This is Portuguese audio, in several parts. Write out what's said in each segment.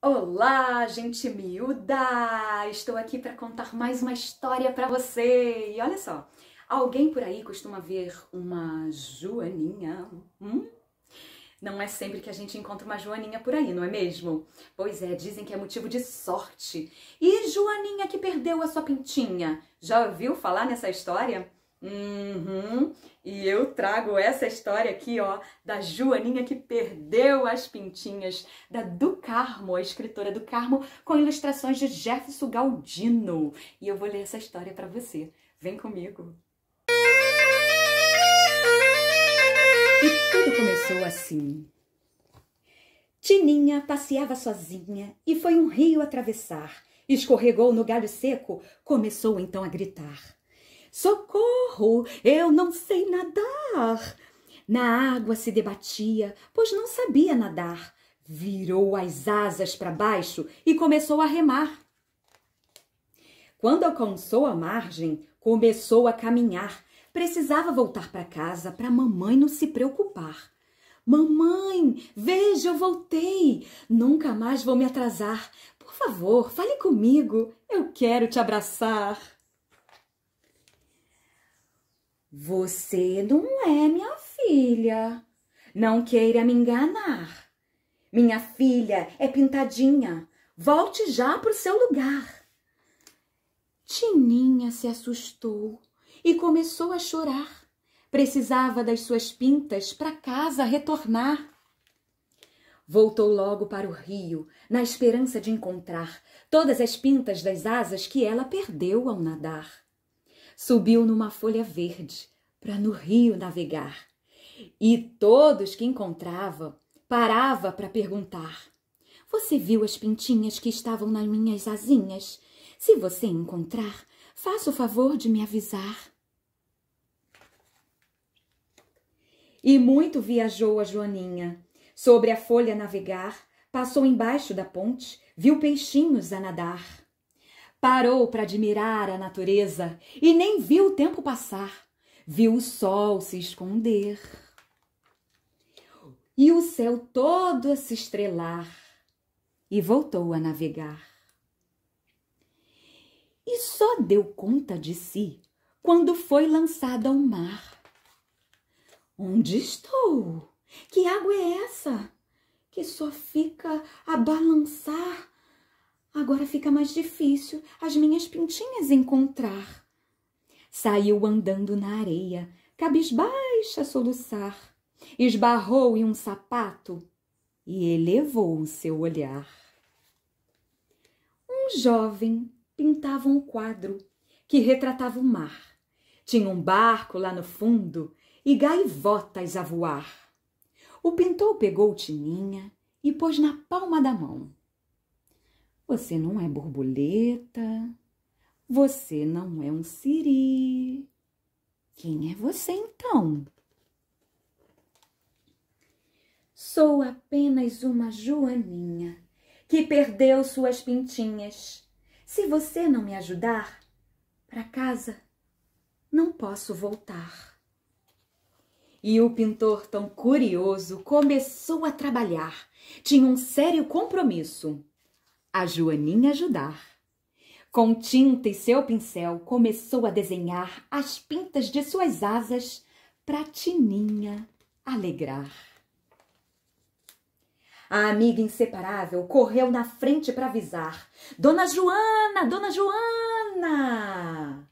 Olá, gente miúda! Estou aqui para contar mais uma história para você. E olha só, alguém por aí costuma ver uma joaninha? Hum? Não é sempre que a gente encontra uma joaninha por aí, não é mesmo? Pois é, dizem que é motivo de sorte. E joaninha que perdeu a sua pintinha? Já ouviu falar nessa história? Uhum. E eu trago essa história aqui, ó, da Joaninha que perdeu as pintinhas, da Du Carmo, a escritora do Carmo, com ilustrações de Jefferson Galdino. E eu vou ler essa história para você. Vem comigo. E tudo começou assim. Tininha passeava sozinha e foi um rio atravessar. Escorregou no galho seco, começou então a gritar. Socorro! Eu não sei nadar! Na água se debatia, pois não sabia nadar. Virou as asas para baixo e começou a remar. Quando alcançou a margem, começou a caminhar. Precisava voltar para casa para mamãe não se preocupar. Mamãe, veja, eu voltei. Nunca mais vou me atrasar. Por favor, fale comigo. Eu quero te abraçar. Você não é minha filha. Não queira me enganar. Minha filha é pintadinha. Volte já para o seu lugar. Tininha se assustou e começou a chorar. Precisava das suas pintas para casa retornar. Voltou logo para o rio, na esperança de encontrar todas as pintas das asas que ela perdeu ao nadar subiu numa folha verde para no rio navegar. E todos que encontrava parava para perguntar: Você viu as pintinhas que estavam nas minhas asinhas? Se você encontrar, faça o favor de me avisar. E muito viajou a Joaninha. Sobre a folha navegar, passou embaixo da ponte, viu peixinhos a nadar. Parou para admirar a natureza e nem viu o tempo passar. Viu o sol se esconder e o céu todo a se estrelar e voltou a navegar. E só deu conta de si quando foi lançada ao mar. Onde estou? Que água é essa que só fica a balançar Agora fica mais difícil as minhas pintinhas encontrar. Saiu andando na areia, cabisbaixa a soluçar. Esbarrou em um sapato e elevou o seu olhar. Um jovem pintava um quadro que retratava o mar. Tinha um barco lá no fundo e gaivotas a voar. O pintor pegou Tininha e pôs na palma da mão. Você não é borboleta. Você não é um siri. Quem é você então? Sou apenas uma joaninha que perdeu suas pintinhas. Se você não me ajudar, para casa não posso voltar. E o pintor, tão curioso, começou a trabalhar. Tinha um sério compromisso a Joaninha ajudar. Com tinta e seu pincel, começou a desenhar as pintas de suas asas para Tininha alegrar. A amiga inseparável correu na frente para avisar: Dona Joana, Dona Joana!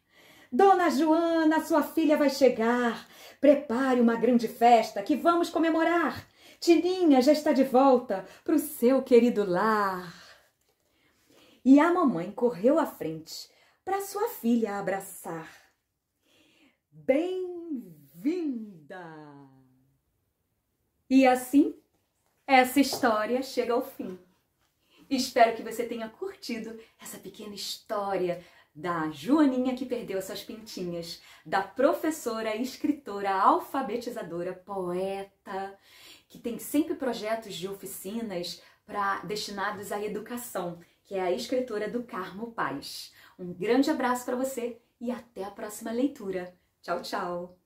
Dona Joana, sua filha vai chegar. Prepare uma grande festa que vamos comemorar. Tininha já está de volta para o seu querido lar e a mamãe correu à frente para sua filha abraçar. Bem-vinda! E assim, essa história chega ao fim. Espero que você tenha curtido essa pequena história da Joaninha que perdeu suas pintinhas, da professora, escritora, alfabetizadora, poeta, que tem sempre projetos de oficinas para destinados à educação que é a escritora do Carmo Paz. Um grande abraço para você e até a próxima leitura. Tchau, tchau!